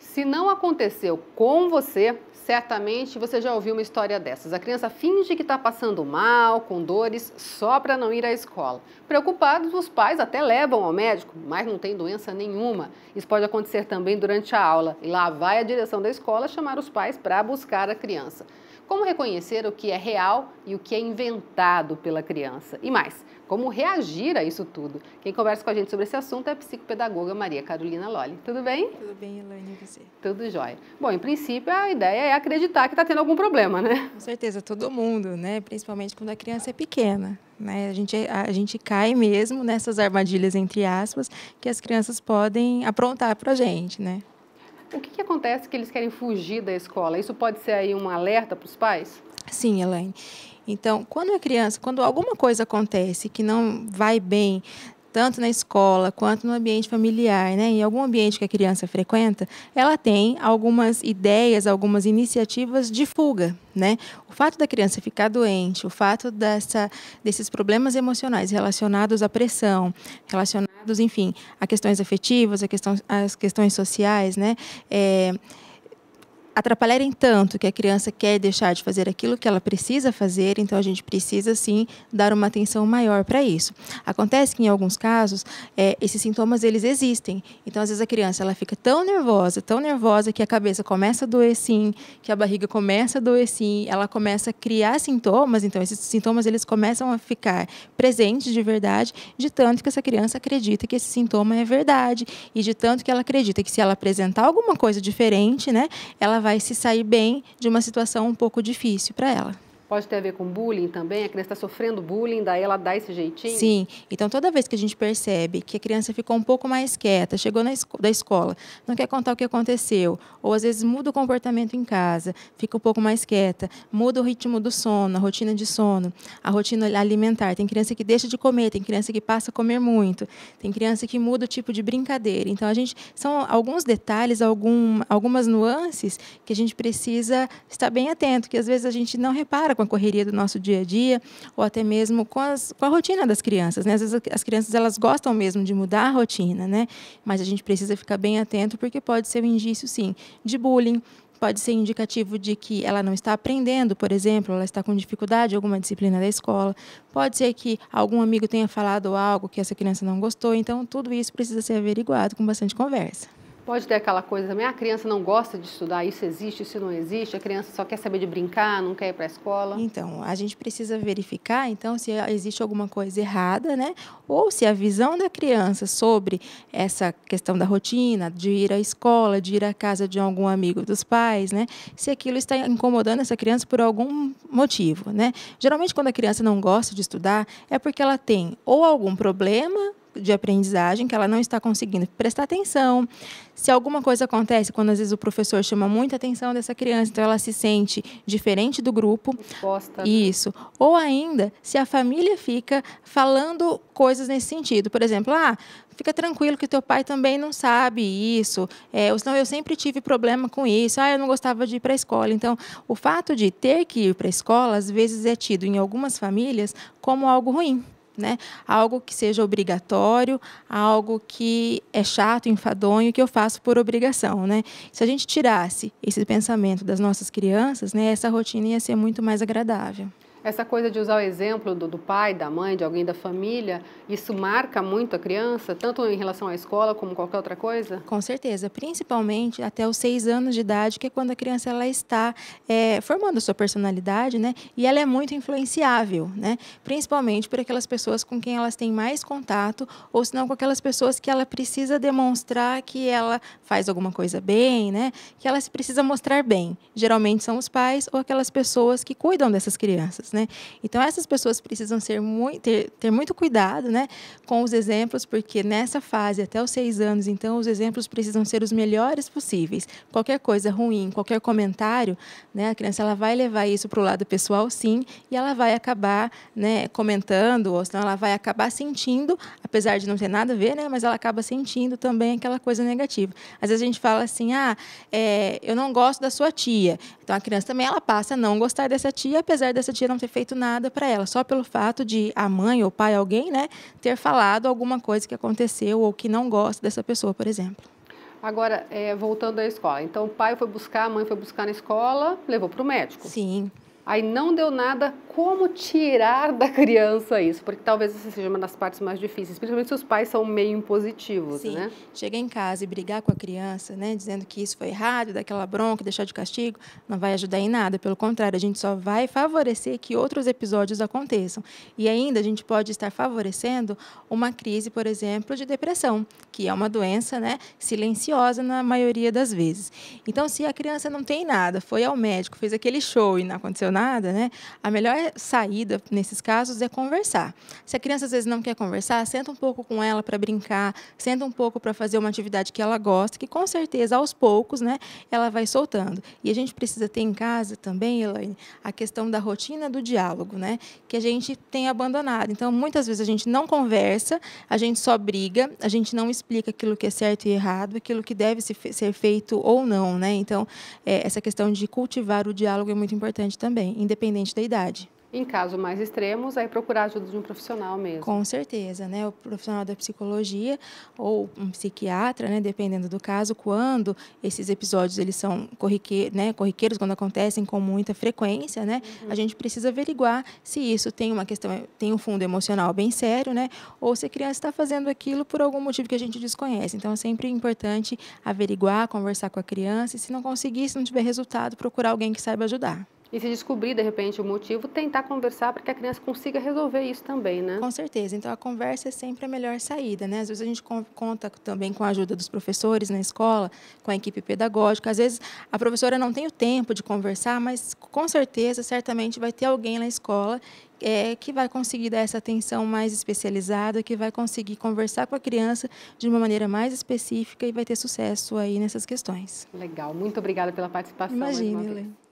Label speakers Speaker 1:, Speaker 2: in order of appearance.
Speaker 1: Se não aconteceu com você, certamente você já ouviu uma história dessas. A criança finge que está passando mal, com dores, só para não ir à escola. Preocupados, os pais até levam ao médico, mas não tem doença nenhuma. Isso pode acontecer também durante a aula. E lá vai a direção da escola chamar os pais para buscar a criança. Como reconhecer o que é real e o que é inventado pela criança? E mais, como reagir a isso tudo. Quem conversa com a gente sobre esse assunto é a psicopedagoga Maria Carolina Lolli. Tudo bem?
Speaker 2: Tudo bem, Elaine, e você? Tudo jóia.
Speaker 1: Bom, em princípio, a ideia é acreditar que está tendo algum problema, né? Com
Speaker 2: certeza, todo mundo, né? Principalmente quando a criança é pequena. Né? A, gente, é, a gente cai mesmo nessas armadilhas, entre aspas, que as crianças podem aprontar para a gente, né?
Speaker 1: O que, que acontece que eles querem fugir da escola? Isso pode ser aí um alerta para os pais?
Speaker 2: Sim, Elaine. Então, quando a é criança, quando alguma coisa acontece que não vai bem, tanto na escola quanto no ambiente familiar, né, em algum ambiente que a criança frequenta, ela tem algumas ideias, algumas iniciativas de fuga, né? O fato da criança ficar doente, o fato dessa, desses problemas emocionais relacionados à pressão, relacionados, enfim, a questões afetivas, a questão, as questões sociais, né? É, atrapalharem tanto que a criança quer deixar de fazer aquilo que ela precisa fazer, então a gente precisa sim dar uma atenção maior para isso. Acontece que em alguns casos é, esses sintomas eles existem, então às vezes a criança ela fica tão nervosa, tão nervosa que a cabeça começa a doer sim, que a barriga começa a doer sim, ela começa a criar sintomas, então esses sintomas eles começam a ficar presentes de verdade, de tanto que essa criança acredita que esse sintoma é verdade e de tanto que ela acredita que se ela apresentar alguma coisa diferente, né, ela vai vai se sair bem de uma situação um pouco difícil para ela.
Speaker 1: Pode ter a ver com bullying também? A criança está sofrendo bullying, daí ela dá esse jeitinho? Sim.
Speaker 2: Então, toda vez que a gente percebe que a criança ficou um pouco mais quieta, chegou na esco da escola, não quer contar o que aconteceu, ou às vezes muda o comportamento em casa, fica um pouco mais quieta, muda o ritmo do sono, a rotina de sono, a rotina alimentar. Tem criança que deixa de comer, tem criança que passa a comer muito, tem criança que muda o tipo de brincadeira. Então, a gente. São alguns detalhes, algum, algumas nuances que a gente precisa estar bem atento, que às vezes a gente não repara com a correria do nosso dia a dia, ou até mesmo com, as, com a rotina das crianças. Né? Às vezes as crianças elas gostam mesmo de mudar a rotina, né? mas a gente precisa ficar bem atento, porque pode ser um indício, sim, de bullying, pode ser indicativo de que ela não está aprendendo, por exemplo, ela está com dificuldade em alguma disciplina da escola, pode ser que algum amigo tenha falado algo que essa criança não gostou, então tudo isso precisa ser averiguado com bastante conversa.
Speaker 1: Pode ter aquela coisa também, ah, a criança não gosta de estudar, isso existe, isso não existe, a criança só quer saber de brincar, não quer ir para a escola.
Speaker 2: Então, a gente precisa verificar, então, se ah, existe alguma coisa errada, né? Ou se a visão da criança sobre essa questão da rotina, de ir à escola, de ir à casa de algum amigo dos pais, né? Se aquilo está incomodando essa criança por algum motivo, né? Geralmente, quando a criança não gosta de estudar, é porque ela tem ou algum problema de aprendizagem, que ela não está conseguindo prestar atenção. Se alguma coisa acontece, quando às vezes o professor chama muita atenção dessa criança, então ela se sente diferente do grupo. Exposta. Né? Isso. Ou ainda, se a família fica falando coisas nesse sentido. Por exemplo, ah, fica tranquilo que teu pai também não sabe isso. É, ou senão eu sempre tive problema com isso. Ah, eu não gostava de ir para a escola. Então, o fato de ter que ir para a escola, às vezes é tido em algumas famílias como algo ruim. Né? Algo que seja obrigatório, algo que é chato, enfadonho, que eu faço por obrigação, né? Se a gente tirasse esse pensamento das nossas crianças, né, essa rotina ia ser muito mais agradável.
Speaker 1: Essa coisa de usar o exemplo do, do, pai, da mãe, de alguém da família, isso
Speaker 2: marca muito a criança, tanto em relação à escola como qualquer outra coisa? Com certeza, principalmente até os seis anos de idade, que é quando a criança ela está é, formando a sua personalidade, né? E ela é muito influenciável, né? Principalmente por aquelas pessoas com quem elas têm mais contato, ou se não com aquelas pessoas que ela precisa demonstrar que ela faz alguma coisa bem, né? Que ela se precisa mostrar bem. Geralmente são os pais ou aquelas pessoas que cuidam dessas crianças né? Então essas pessoas precisam ser muito, ter, ter muito cuidado, né, com os exemplos, porque nessa fase até os seis anos, então os exemplos precisam ser os melhores possíveis. Qualquer coisa ruim, qualquer comentário, né, a criança ela vai levar isso para o lado pessoal, sim, e ela vai acabar, né, comentando, ou senão ela vai acabar sentindo, apesar de não ter nada a ver, né, mas ela acaba sentindo também aquela coisa negativa. Às vezes a gente fala assim, ah, é, eu não gosto da sua tia. Então a criança também ela passa a não gostar dessa tia, apesar dessa tia não ter feito nada para ela, só pelo fato de a mãe ou pai, alguém, né, ter falado alguma coisa que aconteceu ou que não gosta dessa pessoa, por exemplo.
Speaker 1: Agora, é, voltando à escola. Então, o pai foi buscar, a mãe foi buscar na escola, levou para o médico. Sim. Aí não deu nada, como tirar da criança isso? Porque talvez essa seja uma das partes mais difíceis,
Speaker 2: principalmente se os pais são meio impositivos, Sim. né? Chegar em casa e brigar com a criança, né, dizendo que isso foi errado, daquela bronca, deixar de castigo, não vai ajudar em nada. Pelo contrário, a gente só vai favorecer que outros episódios aconteçam. E ainda a gente pode estar favorecendo uma crise, por exemplo, de depressão, que é uma doença, né, silenciosa na maioria das vezes. Então, se a criança não tem nada, foi ao médico, fez aquele show e não aconteceu nada, né, a melhor saída nesses casos é conversar. Se a criança às vezes não quer conversar, senta um pouco com ela para brincar, senta um pouco para fazer uma atividade que ela gosta, que com certeza aos poucos, né, ela vai soltando. E a gente precisa ter em casa também, Elaine, a questão da rotina do diálogo, né, que a gente tem abandonado. Então, muitas vezes a gente não conversa, a gente só briga, a gente não explica aquilo que é certo e errado, aquilo que deve ser feito ou não, né? Então, é, essa questão de cultivar o diálogo é muito importante também também, independente da idade.
Speaker 1: Em casos mais extremos, aí procurar a ajuda
Speaker 2: de um profissional mesmo. Com certeza, né? O profissional da psicologia ou um psiquiatra, né? Dependendo do caso, quando esses episódios eles são corriqueiros, né? corriqueiros quando acontecem com muita frequência, né? Uhum. A gente precisa averiguar se isso tem uma questão, tem um fundo emocional bem sério, né? Ou se a criança está fazendo aquilo por algum motivo que a gente desconhece. Então, é sempre importante averiguar, conversar com a criança e, se não conseguir, se não tiver resultado, procurar alguém que saiba ajudar.
Speaker 1: E se descobrir de repente o
Speaker 2: motivo, tentar conversar para que a criança consiga resolver isso também, né? Com certeza. Então a conversa é sempre a melhor saída, né? Às vezes a gente conta também com a ajuda dos professores na escola, com a equipe pedagógica. Às vezes a professora não tem o tempo de conversar, mas com certeza, certamente vai ter alguém na escola é, que vai conseguir dar essa atenção mais especializada, que vai conseguir conversar com a criança de uma maneira mais específica e vai ter sucesso aí nessas questões.
Speaker 1: Legal, muito obrigada pela participação. Imagina,